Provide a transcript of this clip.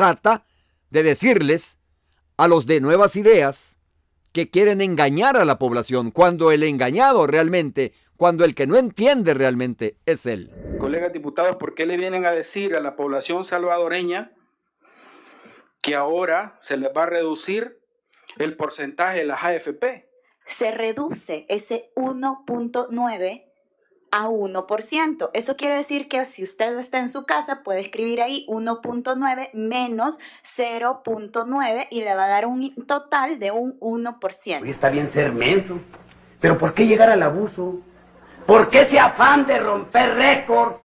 trata de decirles a los de nuevas ideas que quieren engañar a la población, cuando el engañado realmente, cuando el que no entiende realmente es él. Colegas diputados, ¿por qué le vienen a decir a la población salvadoreña que ahora se les va a reducir el porcentaje de las AFP? Se reduce ese 1.9 a 1%. Eso quiere decir que si usted está en su casa puede escribir ahí 1.9 menos 0.9 y le va a dar un total de un 1%. Está bien ser menso, pero ¿por qué llegar al abuso? ¿Por qué ese afán de romper récords?